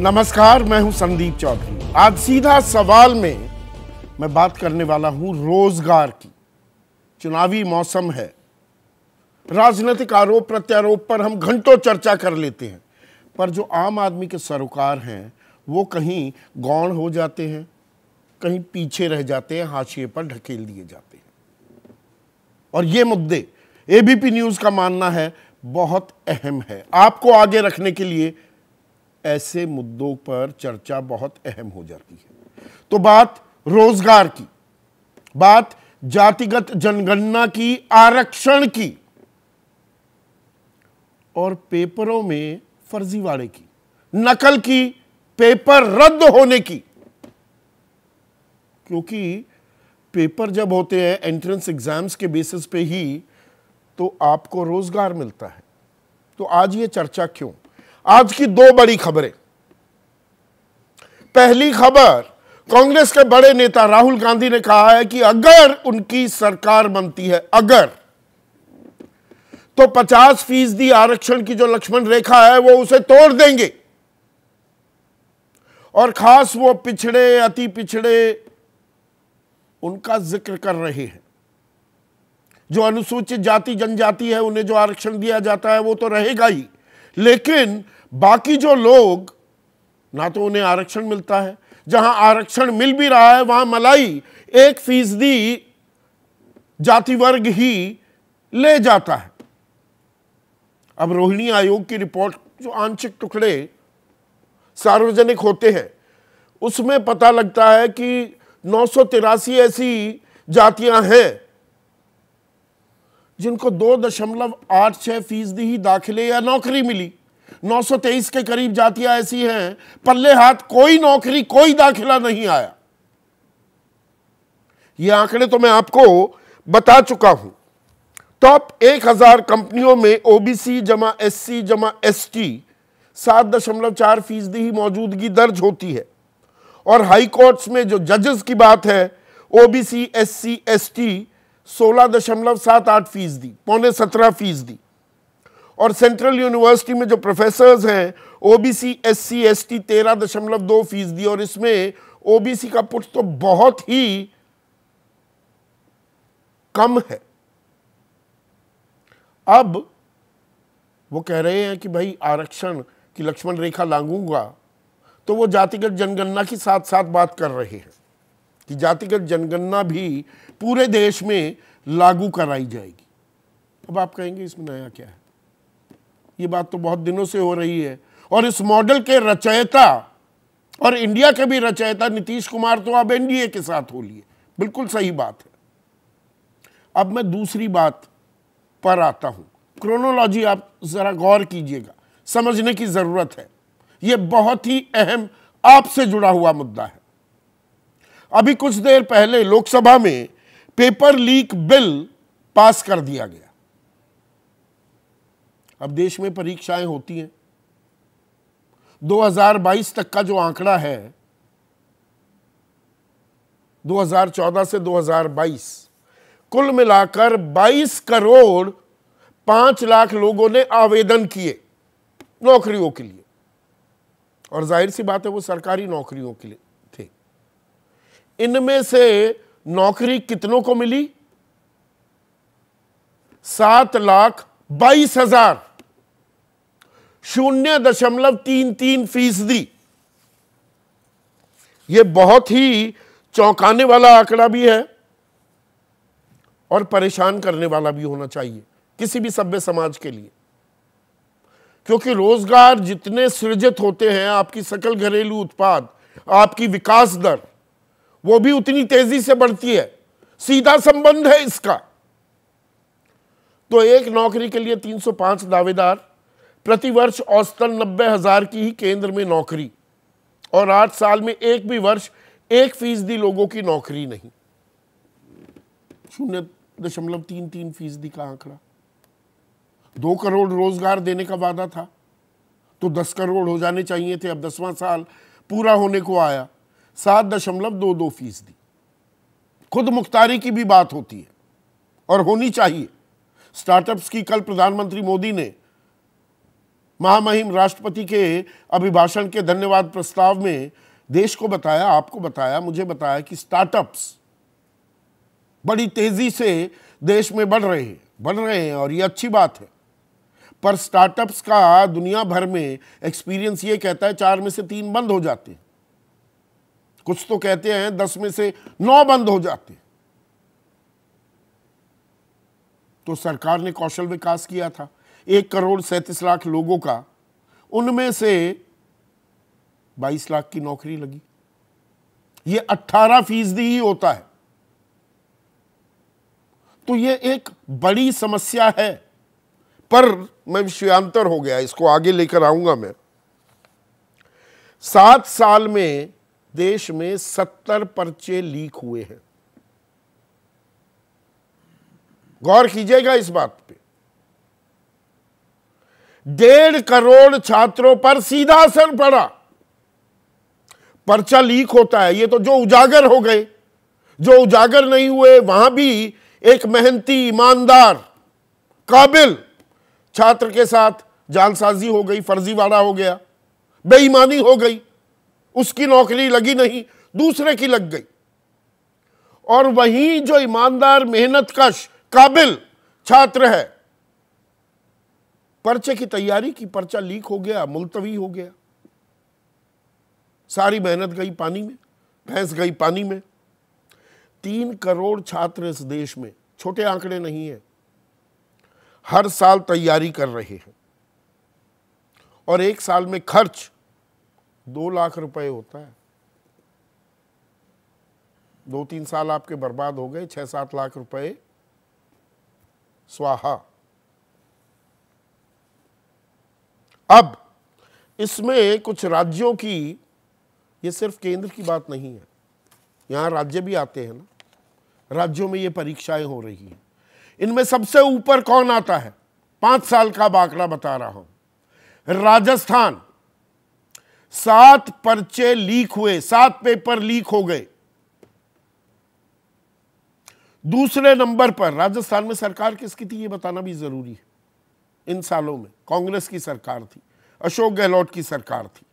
नमस्कार मैं हूं संदीप चौधरी आज सीधा सवाल में मैं बात करने वाला हूं रोजगार की चुनावी मौसम है राजनीतिक आरोप प्रत्यारोप पर हम घंटों चर्चा कर लेते हैं पर जो आम आदमी के सरोकार हैं वो कहीं गौण हो जाते हैं कहीं पीछे रह जाते हैं हाशिए पर ढकेल दिए जाते हैं और ये मुद्दे एबीपी न्यूज़ का मानना है बहुत अहम है आपको आगे रखने के लिए ऐसे मुद्दों पर चर्चा बहुत अहम हो जाती है तो बात रोजगार की बात जातिगत जनगणना की आरक्षण की और पेपरों में फर्जीवाड़े की नकल की पेपर रद्द होने की क्योंकि पेपर जब होते हैं एंट्रेंस एग्जाम्स के बेसिस पे ही तो आपको रोजगार मिलता है तो आज ये चर्चा क्यों आज की दो बड़ी खबरें पहली खबर कांग्रेस के बड़े नेता राहुल गांधी ने कहा है कि अगर उनकी सरकार बनती है अगर तो 50 फीसदी आरक्षण की जो लक्ष्मण रेखा है वो उसे तोड़ देंगे और खास वो पिछड़े अति पिछड़े उनका जिक्र कर रहे हैं जो अनुसूचित जाति जनजाति है उन्हें जो आरक्षण दिया जाता है वो तो रहेगा ही लेकिन बाकी जो लोग ना तो उन्हें आरक्षण मिलता है जहां आरक्षण मिल भी रहा है वहां मलाई एक फीसदी जाति वर्ग ही ले जाता है अब रोहिणी आयोग की रिपोर्ट जो आंशिक टुकड़े सार्वजनिक होते हैं उसमें पता लगता है कि नौ ऐसी जातियां हैं जिनको दो दशमलव आठ छह फीसदी ही दाखिले या नौकरी मिली नौ के करीब जातियां ऐसी हैं पल्ले हाथ कोई नौकरी कोई दाखिला नहीं आया ये आंकड़े तो मैं आपको बता चुका हूं टॉप 1000 कंपनियों में ओबीसी जमा एससी जमा एसटी सात दशमलव चार फीसदी ही मौजूदगी दर्ज होती है और हाई कोर्ट्स में जो जजेस की बात है ओबीसी एससी एसटी सोलह दशमलव सात आठ फीसदी पौने सत्रह फीसदी और सेंट्रल यूनिवर्सिटी में जो प्रोफेसर्स हैं ओबीसी एससी एसटी तेरह दशमलव दो फीसदी और इसमें ओबीसी का पुट तो बहुत ही कम है अब वो कह रहे हैं कि भाई आरक्षण की लक्ष्मण रेखा लांगूंगा तो वो जातिगत जनगणना की साथ साथ बात कर रहे हैं कि जातिगत जनगणना भी पूरे देश में लागू कराई जाएगी अब आप कहेंगे इसमें नया क्या है ये बात तो बहुत दिनों से हो रही है और इस मॉडल के रचयिता और इंडिया के भी रचयिता नीतीश कुमार तो अब एनडीए के साथ हो लिए बिल्कुल सही बात है अब मैं दूसरी बात पर आता हूं क्रोनोलॉजी आप जरा गौर कीजिएगा समझने की जरूरत है यह बहुत ही अहम आपसे जुड़ा हुआ मुद्दा है अभी कुछ देर पहले लोकसभा में पेपर लीक बिल पास कर दिया गया अब देश में परीक्षाएं होती हैं 2022 तक का जो आंकड़ा है 2014 से 2022 कुल मिलाकर 22 करोड़ पांच लाख लोगों ने आवेदन किए नौकरियों के लिए और जाहिर सी बात है वो सरकारी नौकरियों के लिए थे इनमें से नौकरी कितनों को मिली सात लाख बाईस हजार शून्य दशमलव तीन तीन फीसदी ये बहुत ही चौंकाने वाला आंकड़ा भी है और परेशान करने वाला भी होना चाहिए किसी भी सभ्य समाज के लिए क्योंकि रोजगार जितने सृजित होते हैं आपकी सकल घरेलू उत्पाद आपकी विकास दर वो भी उतनी तेजी से बढ़ती है सीधा संबंध है इसका तो एक नौकरी के लिए 305 दावेदार प्रतिवर्ष औसतन नब्बे हज़ार की ही केंद्र में नौकरी और आठ साल में एक भी वर्ष एक फीसदी लोगों की नौकरी नहीं शून्य दशमलव तीन तीन फीसदी का आंकड़ा दो करोड़ रोजगार देने का वादा था तो दस करोड़ हो जाने चाहिए थे अब दसवां साल पूरा होने को आया सात दशमलव दो दो फीसदी खुद मुख्तारी की भी बात होती है और होनी चाहिए स्टार्टअप्स की कल प्रधानमंत्री मोदी ने महामहिम राष्ट्रपति के अभिभाषण के धन्यवाद प्रस्ताव में देश को बताया आपको बताया मुझे बताया कि स्टार्टअप्स बड़ी तेजी से देश में बढ़ रहे हैं बढ़ रहे हैं और ये अच्छी बात है पर स्टार्टअप्स का दुनिया भर में एक्सपीरियंस ये कहता है चार में से तीन बंद हो जाते हैं कुछ तो कहते हैं दस में से नौ बंद हो जाते हैं तो सरकार ने कौशल विकास किया था एक करोड़ सैंतीस लाख लोगों का उनमें से 22 लाख की नौकरी लगी ये 18 फीसदी ही होता है तो ये एक बड़ी समस्या है पर मैं विषयांतर हो गया इसको आगे लेकर आऊंगा मैं सात साल में देश में सत्तर पर्चे लीक हुए हैं गौर कीजिएगा इस बात पे डेढ़ करोड़ छात्रों पर सीधा असर पड़ा पर्चा लीक होता है ये तो जो उजागर हो गए जो उजागर नहीं हुए वहां भी एक मेहनती ईमानदार काबिल छात्र के साथ जालसाजी हो गई फर्जीवाड़ा हो गया बेईमानी हो गई उसकी नौकरी लगी नहीं दूसरे की लग गई और वहीं जो ईमानदार मेहनतकश काबिल छात्र है पर्चे की तैयारी की पर्चा लीक हो गया मुलतवी हो गया सारी मेहनत गई पानी में भैंस गई पानी में तीन करोड़ छात्र इस देश में छोटे आंकड़े नहीं है हर साल तैयारी कर रहे हैं और एक साल में खर्च दो लाख रुपए होता है दो तीन साल आपके बर्बाद हो गए छह सात लाख रुपए स्वाहा अब इसमें कुछ राज्यों की ये सिर्फ केंद्र की बात नहीं है यहां राज्य भी आते हैं ना राज्यों में ये परीक्षाएं हो रही हैं इनमें सबसे ऊपर कौन आता है पांच साल का बाकड़ा बता रहा हूं राजस्थान सात पर्चे लीक हुए सात पेपर लीक हो गए दूसरे नंबर पर राजस्थान में सरकार किसकी थी ये बताना भी जरूरी है इन सालों में कांग्रेस की सरकार थी अशोक गहलोत की सरकार थी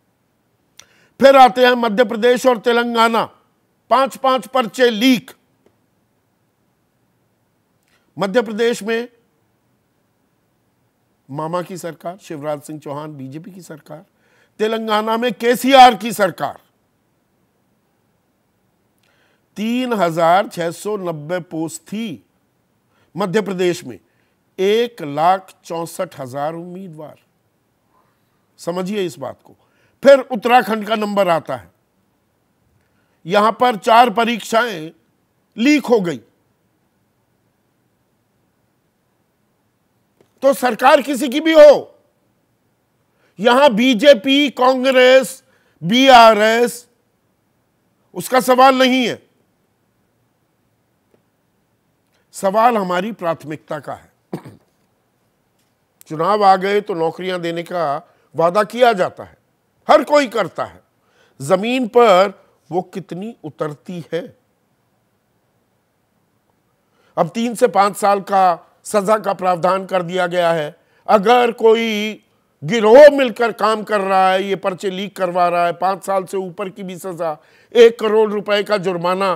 फिर आते हैं मध्य प्रदेश और तेलंगाना पांच पांच पर्चे लीक मध्य प्रदेश में मामा की सरकार शिवराज सिंह चौहान बीजेपी की सरकार तेलंगाना में केसीआर की सरकार तीन हजार छह सौ नब्बे पोस्ट थी मध्य प्रदेश में एक लाख चौसठ हजार उम्मीदवार समझिए इस बात को फिर उत्तराखंड का नंबर आता है यहां पर चार परीक्षाएं लीक हो गई तो सरकार किसी की भी हो यहां बीजेपी कांग्रेस बीआरएस उसका सवाल नहीं है सवाल हमारी प्राथमिकता का है चुनाव आ गए तो नौकरियां देने का वादा किया जाता है हर कोई करता है जमीन पर वो कितनी उतरती है अब तीन से पांच साल का सजा का प्रावधान कर दिया गया है अगर कोई गिरोह मिलकर काम कर रहा है ये पर्चे लीक करवा रहा है पांच साल से ऊपर की भी सज़ा एक करोड़ रुपए का जुर्माना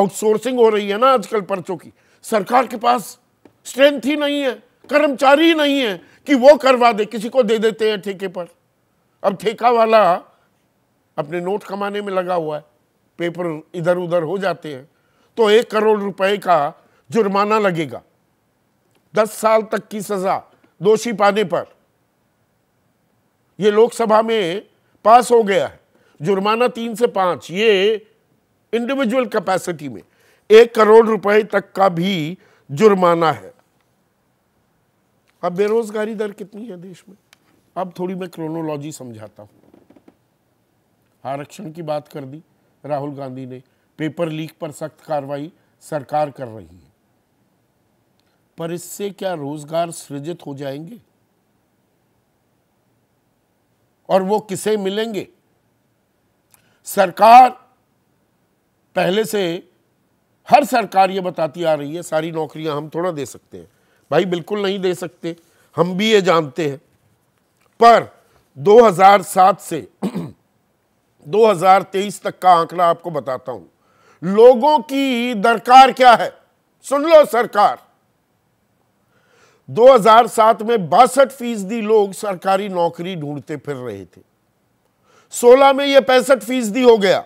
आउटसोर्सिंग हो रही है ना आजकल पर्चों की सरकार के पास स्ट्रेंथ ही नहीं है कर्मचारी ही नहीं है कि वो करवा दे किसी को दे देते हैं ठेके पर अब ठेका वाला अपने नोट कमाने में लगा हुआ है पेपर इधर उधर हो जाते हैं तो एक करोड़ रुपए का जुर्माना लगेगा दस साल तक की सजा दोषी पाने पर यह लोकसभा में पास हो गया है जुर्माना तीन से पांच ये इंडिविजुअल कैपेसिटी में एक करोड़ रुपए तक का भी जुर्माना है अब बेरोजगारी दर कितनी है देश में अब थोड़ी मैं क्रोनोलॉजी समझाता हूँ आरक्षण की बात कर दी राहुल गांधी ने पेपर लीक पर सख्त कार्रवाई सरकार कर रही है पर इससे क्या रोजगार सृजित हो जाएंगे और वो किसे मिलेंगे सरकार पहले से हर सरकार ये बताती आ रही है सारी नौकरियां हम थोड़ा दे सकते हैं भाई बिल्कुल नहीं दे सकते हम भी ये जानते हैं पर 2007 से 2023 तक का आंकड़ा आपको बताता हूं लोगों की दरकार क्या है सुन लो सरकार 2007 में बासठ फीसदी लोग सरकारी नौकरी ढूंढते फिर रहे थे 16 में यह पैंसठ फीसदी हो गया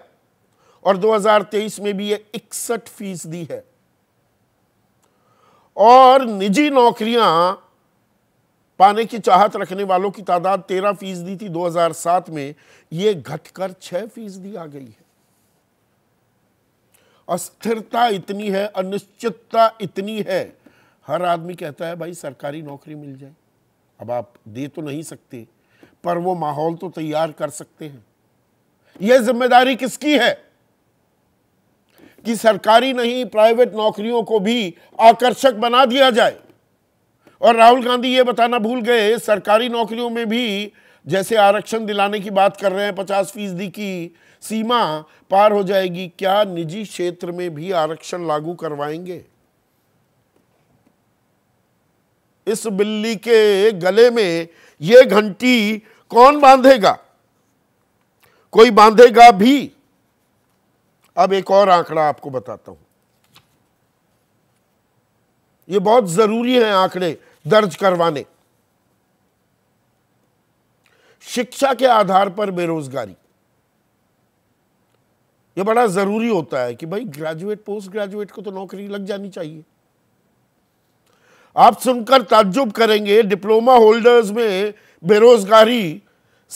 और 2023 में भी यह इकसठ फीसदी है और निजी नौकरियां पाने की चाहत रखने वालों की तादाद तेरह फीसदी थी 2007 में ये घटकर छह फीसदी आ गई है अस्थिरता इतनी है अनिश्चितता इतनी है हर आदमी कहता है भाई सरकारी नौकरी मिल जाए अब आप दे तो नहीं सकते पर वो माहौल तो तैयार कर सकते हैं यह जिम्मेदारी किसकी है कि सरकारी नहीं प्राइवेट नौकरियों को भी आकर्षक बना दिया जाए और राहुल गांधी ये बताना भूल गए सरकारी नौकरियों में भी जैसे आरक्षण दिलाने की बात कर रहे हैं पचास फीसदी की सीमा पार हो जाएगी क्या निजी क्षेत्र में भी आरक्षण लागू करवाएंगे इस बिल्ली के गले में यह घंटी कौन बांधेगा कोई बांधेगा भी अब एक और आंकड़ा आपको बताता हूं ये बहुत जरूरी है आंकड़े दर्ज करवाने शिक्षा के आधार पर बेरोजगारी ये बड़ा जरूरी होता है कि भाई ग्रेजुएट पोस्ट ग्रेजुएट को तो नौकरी लग जानी चाहिए आप सुनकर ताज्जुब करेंगे डिप्लोमा होल्डर्स में बेरोजगारी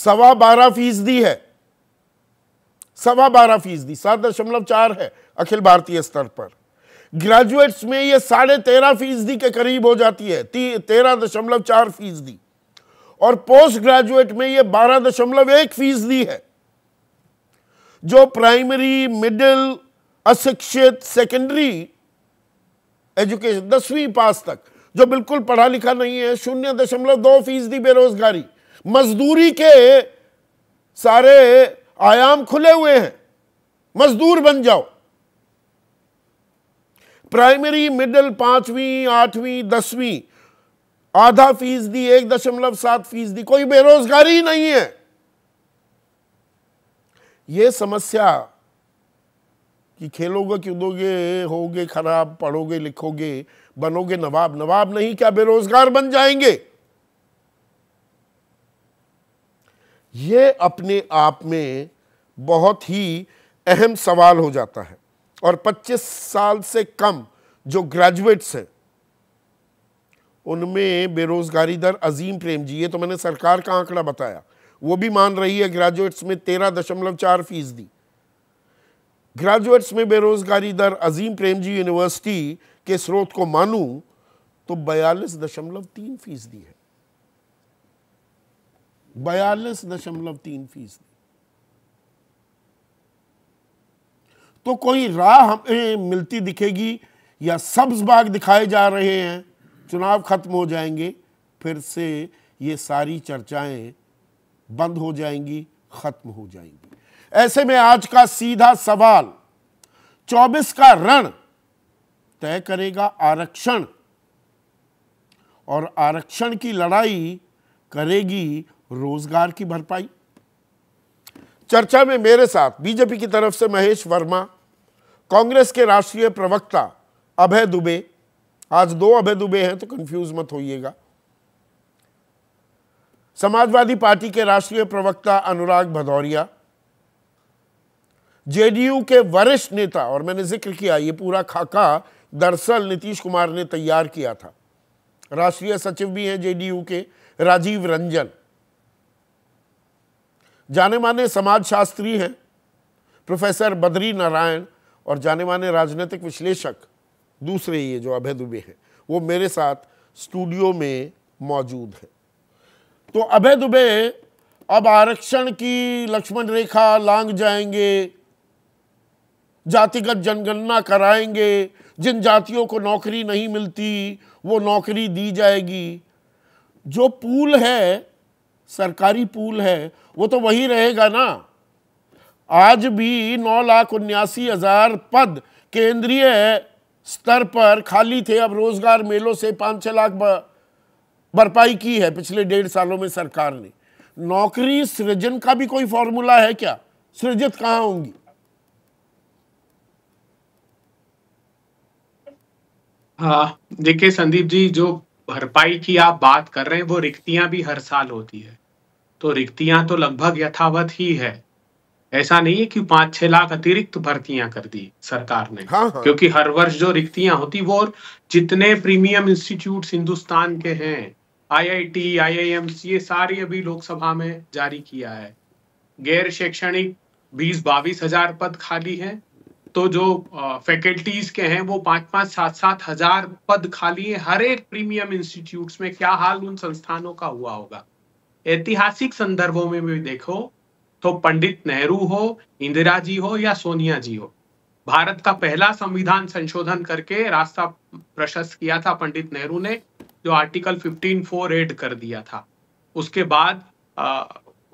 सवा बारह फीसदी है सवा बारह फीसदी सात दशमलव चार है अखिल भारतीय स्तर पर ग्रेजुएट्स में ये साढ़े तेरह फीसदी के करीब हो जाती है तेरह दशमलव चार फीसदी और पोस्ट ग्रेजुएट में ये बारह दशमलव एक फीसदी है जो प्राइमरी मिडिल अशिक्षित सेकेंडरी एजुकेशन दसवीं पास तक जो बिल्कुल पढ़ा लिखा नहीं है शून्य दशमलव दो फीसदी बेरोजगारी मजदूरी के सारे आयाम खुले हुए हैं मजदूर बन जाओ प्राइमरी मिडिल पांचवीं आठवीं दसवीं आधा फीसदी एक दशमलव सात फीसदी कोई बेरोजगारी नहीं है ये समस्या कि खेलोगे कूदोगे होगे खराब पढ़ोगे लिखोगे बनोगे नवाब नवाब नहीं क्या बेरोजगार बन जाएंगे ये अपने आप में बहुत ही अहम सवाल हो जाता है और 25 साल से कम जो ग्रेजुएट्स हैं उनमें बेरोजगारी दर अजीम प्रेम जी ये तो मैंने सरकार का आंकड़ा बताया वो भी मान रही है ग्रेजुएट्स में तेरह दशमलव चार फीसदी ग्रेजुएट्स में बेरोजगारी दर अजीम प्रेम जी यूनिवर्सिटी के स्रोत को मानूं तो बयालीस दशमलव तीन फीसदी है बयालीस दशमलव तीन फीसदी तो कोई राह हमें मिलती दिखेगी या सब्ज बाग दिखाए जा रहे हैं चुनाव खत्म हो जाएंगे फिर से ये सारी चर्चाएं बंद हो जाएंगी खत्म हो जाएंगी ऐसे में आज का सीधा सवाल 24 का रण तय करेगा आरक्षण और आरक्षण की लड़ाई करेगी रोजगार की भरपाई चर्चा में मेरे साथ बीजेपी की तरफ से महेश वर्मा कांग्रेस के राष्ट्रीय प्रवक्ता अभय दुबे आज दो अभय दुबे हैं तो कंफ्यूज मत होइएगा समाजवादी पार्टी के राष्ट्रीय प्रवक्ता अनुराग भदौरिया जेडीयू के वरिष्ठ नेता और मैंने जिक्र किया ये पूरा खाका दरअसल नीतीश कुमार ने तैयार किया था राष्ट्रीय सचिव भी हैं जेडीयू के राजीव रंजन जाने माने समाज शास्त्री हैं प्रोफेसर बद्री नारायण और जाने माने राजनीतिक विश्लेषक दूसरे ये जो अभय दुबे हैं वो मेरे साथ स्टूडियो में मौजूद हैं तो अभय दुबे अब आरक्षण की लक्ष्मण रेखा लांग जाएंगे जातिगत जनगणना कराएंगे जिन जातियों को नौकरी नहीं मिलती वो नौकरी दी जाएगी जो पूल है सरकारी पूल है वो तो वही रहेगा ना आज भी नौ लाख उन्यासी हजार पद केंद्रीय स्तर पर खाली थे अब रोजगार मेलों से पांच छह लाख भरपाई की है पिछले डेढ़ सालों में सरकार ने नौकरी सृजन का भी कोई फॉर्मूला है क्या सृजित कहां होंगी हाँ देखिए संदीप जी जो भरपाई की आप बात कर रहे हैं वो रिक्तियां भी हर साल होती है तो रिक्तियां तो लगभग यथावत ही है ऐसा नहीं है कि पांच छह लाख अतिरिक्त भर्तियां कर दी सरकार ने हाँ हाँ। क्योंकि हर वर्ष जो रिक्तियां होती वो जितने प्रीमियम इंस्टीट्यूट हिंदुस्तान के हैं आईआईटी, आईआईएमसी ये सारी अभी लोकसभा में जारी किया है गैर शैक्षणिक बीस बावीस हजार पद खाली हैं तो जो फैकल्टीज के हैं वो पांच पांच सात सात हजार पद खाली है हर एक प्रीमियम इंस्टीट्यूट में क्या हाल उन संस्थानों का हुआ होगा ऐतिहासिक संदर्भों में भी देखो तो पंडित नेहरू हो इंदिरा जी हो या सोनिया जी हो भारत का पहला संविधान संशोधन करके रास्ता प्रशस्त किया था पंडित नेहरू ने जो आर्टिकल फोर एड कर दिया था उसके बाद आ,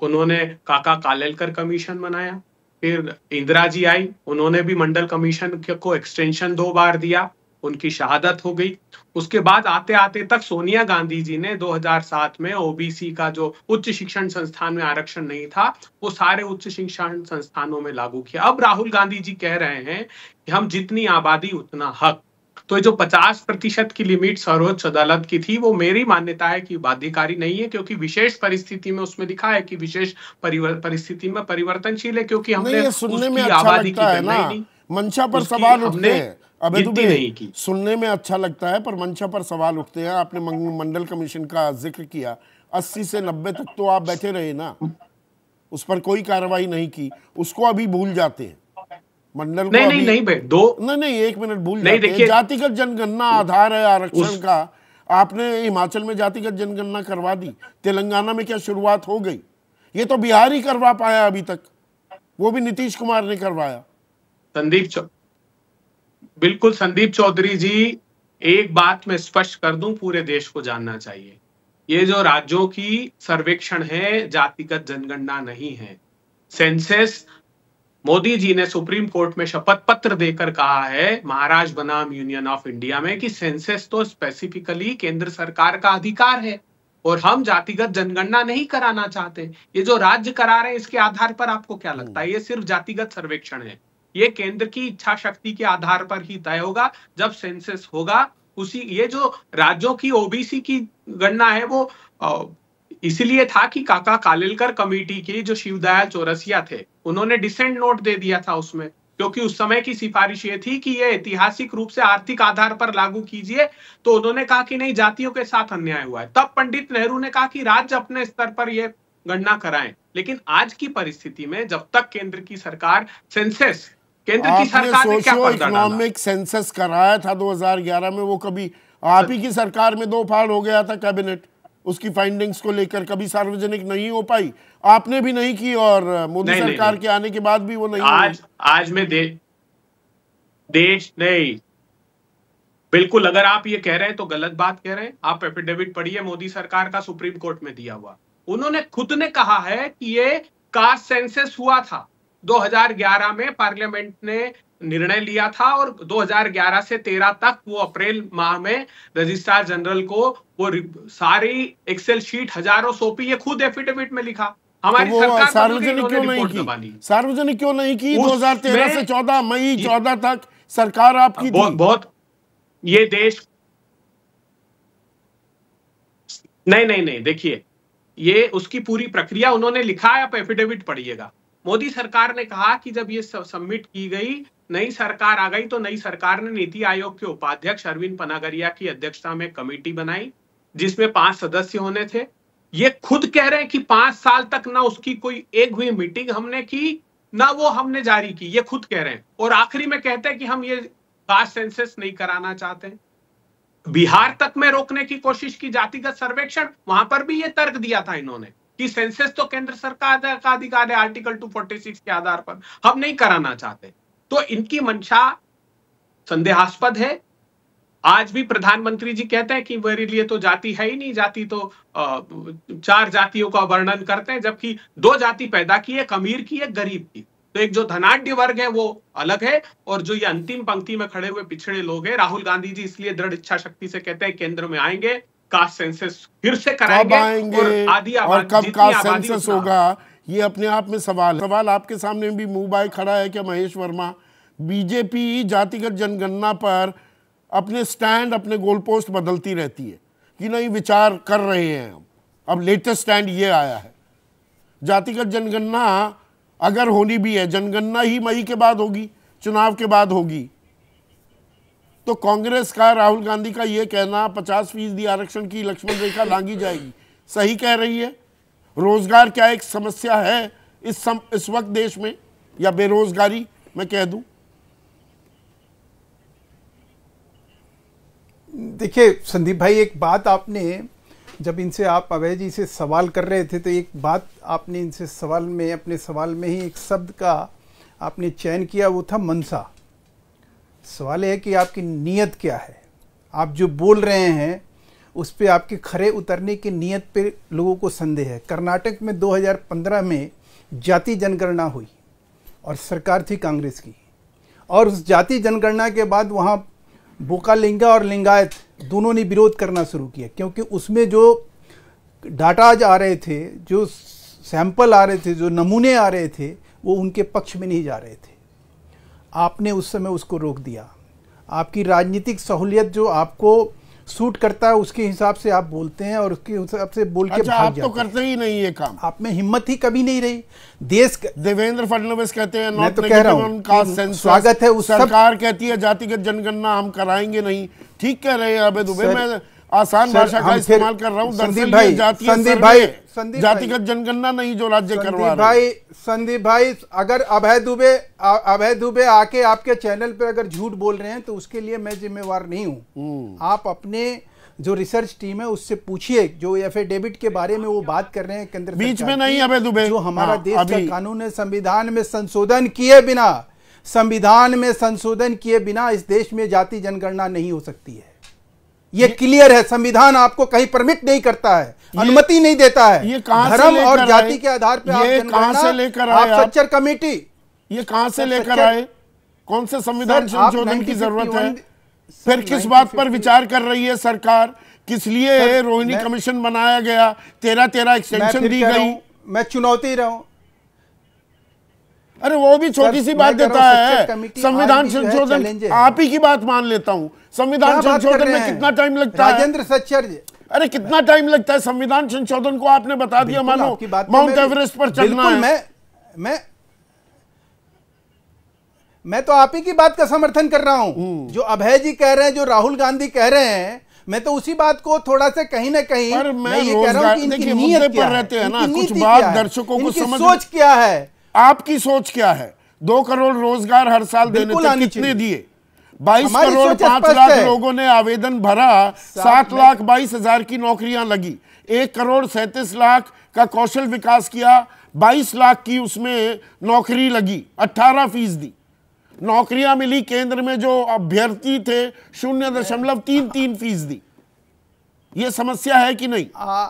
उन्होंने काका कालेलकर कमीशन बनाया फिर इंदिरा जी आई उन्होंने भी मंडल कमीशन को एक्सटेंशन दो बार दिया उनकी शहादत हो गई उसके बाद आते आते तक सोनिया गांधी जी ने 2007 में ओबीसी का जो उच्च शिक्षण संस्थान में आरक्षण नहीं था वो सारे उच्च शिक्षण संस्थानों में लागू किया अब राहुल गांधी जी कह रहे हैं कि हम जितनी आबादी उतना हक तो जो 50 प्रतिशत की लिमिट सर्वोच्च अदालत की थी वो मेरी मान्यता है कि बाध्यकारी नहीं है क्योंकि विशेष परिस्थिति में उसमें दिखा है कि विशेष परिस्थिति में परिवर्तनशील है क्योंकि हमने सुनने में अच्छा आबादी की है ना मंशा पर सवाल उठते हैं अबे दुबे सुनने में अच्छा लगता है पर मंशा पर सवाल उठते हैं आपने मंडल कमीशन का जिक्र किया अस्सी से नब्बे तक तो आप बैठे रहे ना उस पर कोई कार्रवाई नहीं की उसको अभी भूल जाते हैं मंडल नहीं नहीं नहीं दो नहीं नहीं एक मिनट भूल नहीं देखिए जातिगत जनगणना आधार है आरक्षण का आपने हिमाचल में जातिगत जनगणना करवा दी तेलंगाना में क्या शुरुआत हो गई ये तो बिहार ही करवा पाया अभी तक वो भी नीतीश कुमार ने करवाया संदीप बिल्कुल संदीप चौधरी जी एक बात मैं स्पष्ट कर दूं पूरे देश को जानना चाहिए ये जो राज्यों की सर्वेक्षण है जातिगत जनगणना नहीं है सेंसेस मोदी जी ने सुप्रीम कोर्ट में शपथ पत्र देकर कहा है महाराज बनाम यूनियन ऑफ इंडिया में कि सेंसेस तो स्पेसिफिकली केंद्र सरकार का अधिकार है और हम जातिगत जनगणना नहीं कराना चाहते ये जो राज्य करा रहे हैं इसके आधार पर आपको क्या लगता है ये सिर्फ जातिगत सर्वेक्षण है ये केंद्र की इच्छा शक्ति के आधार पर ही तय होगा जब सेंसेस होगा उसी ये जो राज्यों की ओबीसी की गणना है वो इसीलिए था कि काका कालिलकर कमेटी की जो शिवदयाल चौरसिया थे उन्होंने डिसेंट नोट दे दिया था उसमें क्योंकि उस समय की सिफारिश ये थी कि ये ऐतिहासिक रूप से आर्थिक आधार पर लागू कीजिए तो उन्होंने कहा कि नहीं जातियों के साथ अन्याय हुआ है तब पंडित नेहरू ने कहा कि राज्य अपने स्तर पर यह गणना कराएं लेकिन आज की परिस्थिति में जब तक केंद्र की सरकार सेंसेस केंद्र की सरकार ने क्या इकोनॉमिक सेंसस कराया था 2011 में वो कभी आप ही की सरकार में दो फाड़ हो गया था कैबिनेट उसकी फाइंडिंग्स को लेकर कभी सार्वजनिक नहीं हो पाई आपने भी नहीं की और मोदी सरकार के आने के बाद भी वो नहीं आज आज में दे, देश नहीं बिल्कुल अगर आप ये कह रहे हैं तो गलत बात कह रहे हैं आप एफिडेविट पढ़िए मोदी सरकार का सुप्रीम कोर्ट में दिया हुआ उन्होंने खुद ने कहा है कि ये कास्ट सेंसेस हुआ था 2011 में पार्लियामेंट ने निर्णय लिया था और 2011 से 13 तक वो अप्रैल माह में रजिस्ट्रार जनरल को वो सारी एक्सेल शीट हजारों सौंपी ये खुद एफिडेविट में लिखा हमारी तो सरकार सार्वजनिक क्यों नहीं की सार्वजनिक क्यों नहीं की 2013 से 14 मई 14 तक सरकार आपकी बहुत बहुत ये देश नहीं नहीं नहीं देखिए ये उसकी पूरी प्रक्रिया उन्होंने लिखा है आप एफिडेविट पढ़िएगा मोदी सरकार ने कहा कि जब ये सबमिट की गई नई सरकार आ गई तो नई सरकार ने नीति आयोग के उपाध्यक्ष अरविंद पनागरिया की अध्यक्षता में कमेटी बनाई जिसमें पांच सदस्य होने थे ये खुद कह रहे हैं कि पांच साल तक ना उसकी कोई एक हुई मीटिंग हमने की ना वो हमने जारी की ये खुद कह रहे हैं और आखिरी में कहते हैं कि हम ये कास्ट सेंसस नहीं कराना चाहते बिहार तक में रोकने की कोशिश की जातिगत सर्वेक्षण वहां पर भी ये तर्क दिया था इन्होंने कि सेंसेस तो केंद्र सरकार का अधिकार है आर्टिकल 246 के आधार पर हम नहीं कराना चाहते तो इनकी मंशा संदेहास्पद है आज भी प्रधानमंत्री जी कहते हैं कि मेरे लिए तो जाति है ही नहीं जाति तो चार जातियों का वर्णन करते हैं जबकि दो जाति पैदा की एक अमीर की एक गरीब की तो एक जो धनाढ़ वर्ग है वो अलग है और जो ये अंतिम पंक्ति में खड़े हुए पिछड़े लोग हैं राहुल गांधी जी इसलिए दृढ़ इच्छा शक्ति से कहते हैं केंद्र में आएंगे कास्ट सेंसस फिर से कराएंगे और आधी और कब कास्ट सेंसस होगा ये अपने आप में सवाल है सवाल आपके सामने भी मुंह बाय खड़ा है क्या महेश वर्मा बीजेपी जातिगत जनगणना पर अपने स्टैंड अपने गोल पोस्ट बदलती रहती है कि नहीं विचार कर रहे हैं हम अब लेटेस्ट स्टैंड ये आया है जातिगत जनगणना अगर होनी भी है जनगणना ही मई के बाद होगी चुनाव के बाद होगी तो कांग्रेस का राहुल गांधी का यह कहना पचास फीसदी आरक्षण की लक्ष्मण रेखा लांगी जाएगी सही कह रही है रोजगार क्या एक समस्या है इस सम, इस वक्त देश में या बेरोजगारी मैं कह दूं देखिए संदीप भाई एक बात आपने जब इनसे आप अवय जी से सवाल कर रहे थे तो एक बात आपने इनसे सवाल में अपने सवाल में ही एक शब्द का आपने चयन किया वो था मनसा सवाल है कि आपकी नीयत क्या है आप जो बोल रहे हैं उस पर आपके खरे उतरने की नीयत पे लोगों को संदेह है कर्नाटक में 2015 में जाति जनगणना हुई और सरकार थी कांग्रेस की और उस जाति जनगणना के बाद वहाँ बोकालिंगा और लिंगायत दोनों ने विरोध करना शुरू किया क्योंकि उसमें जो डाटाज आ रहे थे जो सैंपल आ रहे थे जो नमूने आ रहे थे वो उनके पक्ष में नहीं जा रहे थे आपने उस समय उसको रोक दिया आपकी राजनीतिक सहूलियत जो आपको सूट करता है उसके हिसाब से आप बोलते हैं और उसके हिसाब से बोल के अच्छा, भाग आप तो करते ही नहीं ये काम आप में हिम्मत ही कभी नहीं रही देश क... देवेंद्र फडणवीस कहते हैं नॉट तो कह रहा स्वागत है उस सरकार सब... कहती है जातिगत जनगणना हम कराएंगे नहीं ठीक कह रहे हैं अबे दुबे में आसान भाषा का इस्तेमाल कर रहा हूँ संदीप भाई संदीप भाई संदीप जातिगत जनगणना नहीं जो राज्य करवा भाई संदीप भाई अगर अभय दुबे अभय दुबे आके आपके चैनल पे अगर झूठ बोल रहे हैं तो उसके लिए मैं जिम्मेवार नहीं हूँ हम्म। आप अपने जो रिसर्च टीम है उससे पूछिए जो एफिडेविट के बारे में वो बात कर रहे हैं केंद्र बीच में नहीं अभय दुबे जो हमारा हाँ, देश का कानून है संविधान में संशोधन किए बिना संविधान में संशोधन किए बिना इस देश में जाति जनगणना नहीं हो सकती है ये क्लियर है संविधान आपको कहीं परमिट नहीं करता है अनुमति नहीं देता है ये धर्म और जाति के आधार पर ये कहां से लेकर आए आप सच्चर कमेटी ये कहां से लेकर आए कौन से संविधान संशोधन की जरूरत है फिर किस बात पर विचार कर रही है सरकार किस लिए रोहिणी कमीशन बनाया गया तेरह तेरह एक्सटेंशन दी गई मैं चुनौती रहा हूं अरे वो भी छोटी सी बात देता है संविधान संशोधन आप ही की बात मान लेता हूँ संविधान संशोधन में कितना टाइम लगता है राजेंद्र सच्चर अरे कितना टाइम लगता है संविधान संशोधन को आपने बता दिया मानो तो माउंट एवरेस्ट पर चलना है मैं मैं मैं तो आप ही की बात का समर्थन कर रहा हूं हम्म। जो अभय जी कह रहे हैं जो राहुल गांधी कह रहे हैं मैं तो उसी बात को थोड़ा सा कहीं ना कहीं मैं, मैं ये कह रहा हूं कि इनकी नीयत क्या है ना कुछ बात दर्शकों को समझ सोच क्या है आपकी सोच क्या है दो करोड़ रोजगार हर साल देने तक कितने दिए बाईस करोड़ पांच लाख लोगों ने आवेदन भरा सात लाख बाईस हजार की नौकरियां लगी एक करोड़ सैतीस लाख का कौशल विकास किया बाईस लाख की उसमें नौकरी लगी अट्ठारह फीसदी नौकरियां मिली केंद्र में जो अभ्यर्थी थे शून्य दशमलव तीन तीन फीसदी ये समस्या है कि नहीं आ,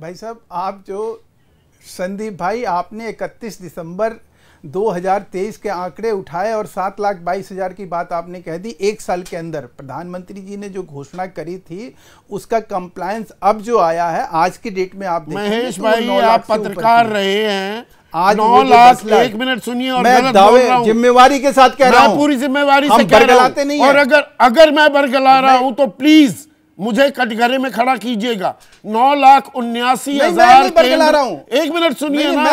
भाई साहब आप जो संदीप भाई आपने 31 दिसंबर 2023 के आंकड़े उठाए और सात लाख बाईस हजार की बात आपने कह दी एक साल के अंदर प्रधानमंत्री जी ने जो घोषणा करी थी उसका कंप्लायंस अब जो आया है आज की डेट में आप महेश तो भाई तो आप पत्रकार रहे हैं आज नौ लाख एक मिनट सुनिए और मैं दावे जिम्मेवारी के साथ कह रहा हूँ पूरी जिम्मेवारी से बरगलाते नहीं और अगर अगर मैं बरगला रहा हूँ तो प्लीज मुझे कटघरे में खड़ा कीजिएगा नौ लाख उन्यासी हजार एक मिनट सुनिए ना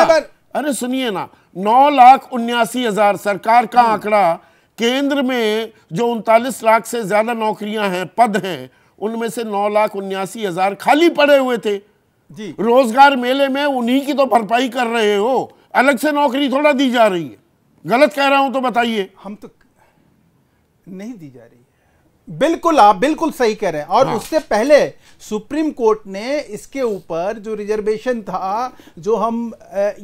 अरे सुनिए ना नौ लाख उन्यासी हजार सरकार का आंकड़ा केंद्र में जो उनतालीस लाख से ज्यादा नौकरियां हैं पद हैं उनमें से नौ लाख उन्यासी हजार खाली पड़े हुए थे जी रोजगार मेले में उन्हीं की तो भरपाई कर रहे हो अलग से नौकरी थोड़ा दी जा रही है गलत कह रहा हूं तो बताइए हम तो नहीं दी जा रही बिल्कुल आप बिल्कुल सही कह रहे हैं और हाँ। उससे पहले सुप्रीम कोर्ट ने इसके ऊपर जो रिजर्वेशन था जो हम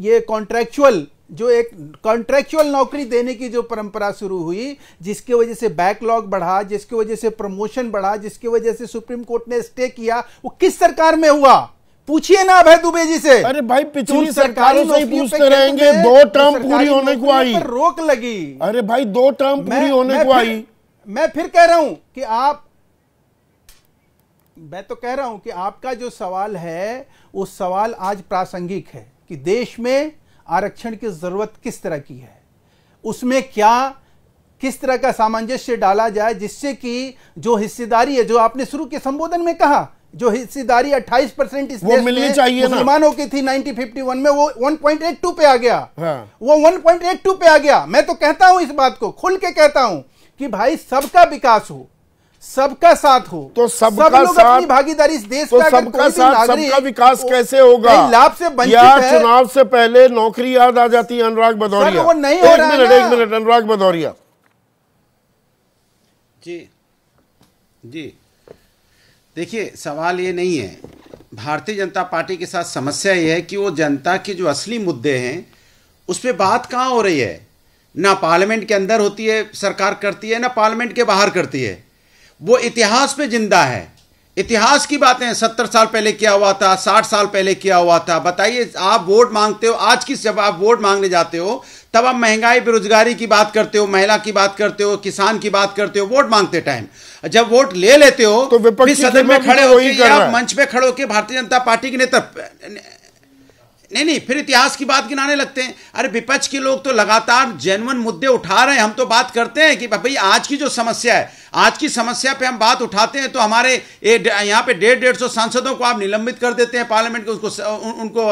ये कॉन्ट्रेक्चुअल जो एक कॉन्ट्रेक्चुअल नौकरी देने की जो परंपरा शुरू हुई जिसकी वजह से बैकलॉग बढ़ा जिसकी वजह से प्रमोशन बढ़ा जिसकी वजह से सुप्रीम कोर्ट ने स्टे किया वो किस सरकार में हुआ पूछिए ना अभय दुबे जी से अरे भाई पिछली सरकारों से ही पूछते रहेंगे दो तो टर्म पूरी होने को आई रोक लगी अरे भाई दो टर्म पूरी होने को आई मैं फिर कह रहा हूं कि आप मैं तो कह रहा हूं कि आपका जो सवाल है वो सवाल आज प्रासंगिक है कि देश में आरक्षण की जरूरत किस तरह की है उसमें क्या किस तरह का सामंजस्य डाला जाए जिससे कि जो हिस्सेदारी है जो आपने शुरू के संबोधन में कहा जो हिस्सेदारी 28 परसेंट इस वो मिलनी चाहिए मुसलमानों की थी 1951 में वो 1.82 पे आ गया हाँ। वो 1.82 पे आ गया मैं तो कहता हूं इस बात को खुल के कहता हूं कि भाई सबका विकास हो सबका साथ हो तो सबका सब साथ भागीदारी इस देश तो का सबका साथ सबका विकास कैसे होगा लाभ से यार चुनाव से पहले नौकरी याद आ जाती है अनुराग भदौरिया नहीं एक मिनट एक मिनट अनुराग भदौरिया जी जी देखिए सवाल ये नहीं है भारतीय जनता पार्टी के साथ समस्या ये है कि वो जनता के जो असली मुद्दे हैं उस पर बात कहाँ हो रही है ना पार्लियामेंट के अंदर होती है सरकार करती है ना पार्लियामेंट के बाहर करती है वो इतिहास पे जिंदा है इतिहास की बातें सत्तर साल पहले क्या हुआ था साठ साल पहले क्या हुआ था बताइए आप वोट मांगते हो आज की जब आप वोट मांगने जाते हो तब आप महंगाई बेरोजगारी की बात करते हो महिला की बात करते हो किसान की बात करते हो वोट मांगते टाइम जब वोट ले लेते हो तो फिर सदन में खड़े तो हो मंच पे खड़े होकर भारतीय जनता पार्टी के नेता नहीं नहीं फिर इतिहास की बात गिनाने लगते हैं अरे विपक्ष के लोग तो लगातार जेनवन मुद्दे उठा रहे हैं हम तो बात करते हैं कि भाई आज की जो समस्या है आज की समस्या पे हम बात उठाते हैं तो हमारे यहाँ पे डेढ़ डेढ़ सौ सांसदों को आप निलंबित कर देते हैं पार्लियामेंट के उसको उन, उनको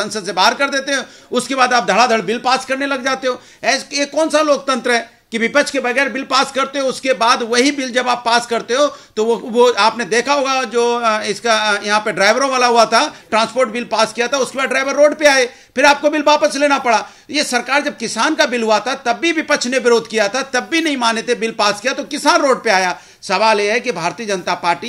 संसद से बाहर कर देते हो उसके बाद आप धड़ाधड़ बिल पास करने लग जाते हो ऐसे ये कौन सा लोकतंत्र है कि विपक्ष के बगैर बिल पास करते हो उसके बाद वही बिल जब आप पास करते हो तो वो वो आपने देखा होगा जो इसका यहाँ पे ड्राइवरों वाला हुआ था ट्रांसपोर्ट बिल पास किया था उसके बाद ड्राइवर रोड पे आए फिर आपको बिल वापस लेना पड़ा ये सरकार जब किसान का बिल हुआ था तब भी विपक्ष ने विरोध किया था तब भी नहीं माने थे बिल पास किया तो किसान रोड पे आया सवाल यह है कि भारतीय जनता पार्टी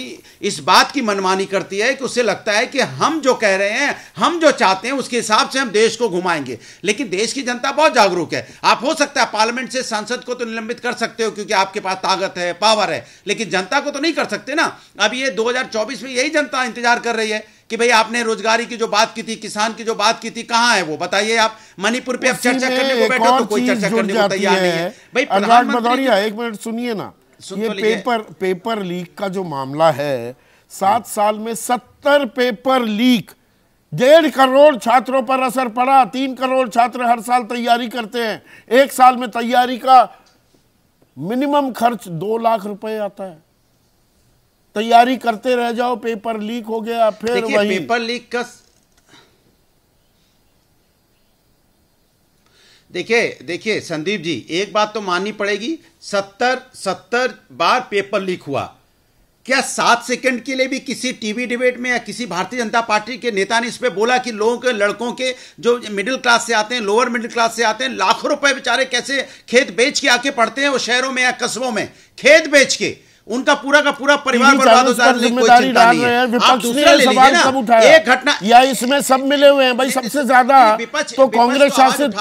इस बात की मनमानी करती है कि उसे लगता है कि हम जो कह रहे हैं हम जो चाहते हैं उसके हिसाब से हम देश को घुमाएंगे लेकिन देश की जनता बहुत जागरूक है आप हो सकता है पार्लियामेंट से सांसद को तो निलंबित कर सकते हो क्योंकि आपके पास ताकत है पावर है लेकिन जनता को तो नहीं कर सकते ना अब ये दो में यही जनता इंतजार कर रही है कि भाई आपने रोजगारी की जो बात की थी किसान की जो बात की थी कहाँ है वो बताइए आप मणिपुर पे आप चर्चा करने को बैठो तो कोई चर्चा करने को तैयार नहीं है भाई प्रधानमंत्री एक मिनट सुनिए ना ये पेपर पेपर लीक का जो मामला है सात साल में सत्तर पेपर लीक डेढ़ करोड़ छात्रों पर असर पड़ा तीन करोड़ छात्र हर साल तैयारी करते हैं एक साल में तैयारी का मिनिमम खर्च दो लाख रुपए आता है तैयारी करते रह जाओ पेपर लीक हो गया फिर वही पेपर लीक का देखिए देखिए संदीप जी एक बात तो माननी पड़ेगी सत्तर सत्तर बार पेपर लीक हुआ क्या सात सेकंड के लिए भी किसी टीवी डिबेट में या किसी भारतीय जनता पार्टी के नेता ने इस पर बोला कि लोगों के लड़कों के जो मिडिल क्लास से आते हैं लोअर मिडिल क्लास से आते हैं लाखों रुपए बेचारे कैसे खेत बेच के आके पढ़ते हैं वो शहरों में या कस्बों में खेत बेच के उनका पूरा का पूरा परिवार बर्बाद हो जा जिम्मेदारी डाल रहे हैं विपक्ष ने सवाल सब उठाया एक घटना या इसमें सब मिले हुए हैं भाई सबसे ज्यादा तो कांग्रेस तो शासित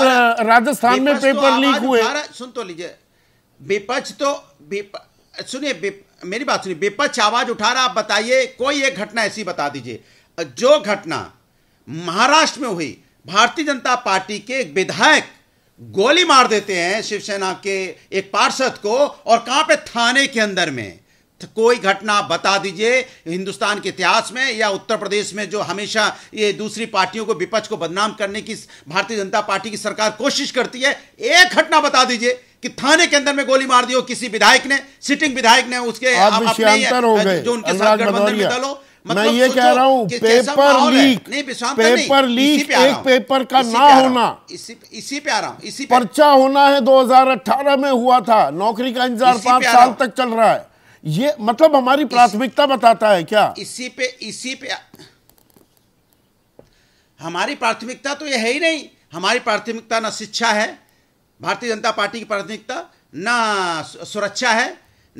राजस्थान में तो पेपर लीक हुए सुन तो लीजिए विपक्ष तो सुनिए मेरी बात सुनिए विपक्ष आवाज उठा रहा आप बताइए कोई एक घटना ऐसी बता दीजिए जो घटना महाराष्ट्र में हुई भारतीय जनता पार्टी के एक विधायक गोली मार देते हैं शिवसेना के एक पार्षद को और कहां पे थाने के अंदर में तो कोई घटना बता दीजिए हिंदुस्तान के इतिहास में या उत्तर प्रदेश में जो हमेशा ये दूसरी पार्टियों को विपक्ष को बदनाम करने की भारतीय जनता पार्टी की सरकार कोशिश करती है एक घटना बता दीजिए कि थाने के अंदर में गोली मार दी हो किसी विधायक ने सिटिंग विधायक ने उसके आप अपने जो उनके साथ गठबंधन में दलो मतलब मैं ये कह रहा हूँ पेपर लीक नहीं तो पेपर लीक एक पेपर का ना होना इसी इसी पे आ रहा हूँ इसी पर्चा होना है 2018 में हुआ था नौकरी का इंतजार पांच साल तक चल रहा है ये मतलब हमारी प्राथमिकता बताता है क्या इसी पे इसी पे हमारी प्राथमिकता तो ये है ही नहीं हमारी प्राथमिकता ना शिक्षा है भारतीय जनता पार्टी की प्राथमिकता ना सुरक्षा है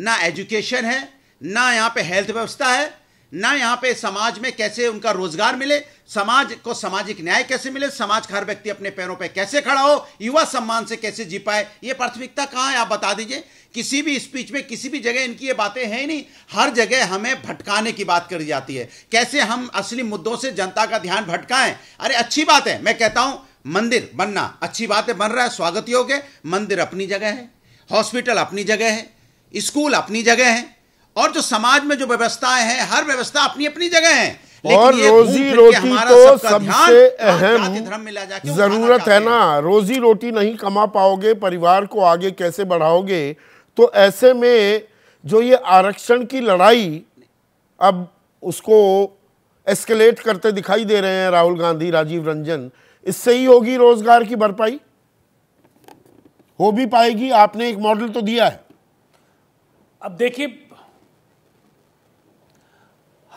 ना एजुकेशन है ना यहाँ पे हेल्थ व्यवस्था है ना यहाँ पे समाज में कैसे उनका रोजगार मिले समाज को सामाजिक न्याय कैसे मिले समाज का हर व्यक्ति अपने पैरों पर पे कैसे खड़ा हो युवा सम्मान से कैसे जी पाए ये प्राथमिकता कहाँ है आप बता दीजिए किसी भी स्पीच में किसी भी जगह इनकी ये बातें हैं ही नहीं हर जगह हमें भटकाने की बात करी जाती है कैसे हम असली मुद्दों से जनता का ध्यान भटकाएं अरे अच्छी बात है मैं कहता हूं मंदिर बनना अच्छी बात है बन रहा है स्वागत योग्य मंदिर अपनी जगह है हॉस्पिटल अपनी जगह है स्कूल अपनी जगह है और जो समाज में जो व्यवस्थाएं हैं हर व्यवस्था अपनी अपनी जगह है और रोजी रोटी तो सबसे अहम जरूरत है ना रोजी रोटी नहीं कमा पाओगे परिवार को आगे कैसे बढ़ाओगे तो ऐसे में जो ये आरक्षण की लड़ाई अब उसको एस्केलेट करते दिखाई दे रहे हैं राहुल गांधी राजीव रंजन इससे ही होगी रोजगार की भरपाई हो भी पाएगी आपने एक मॉडल तो दिया है अब देखिए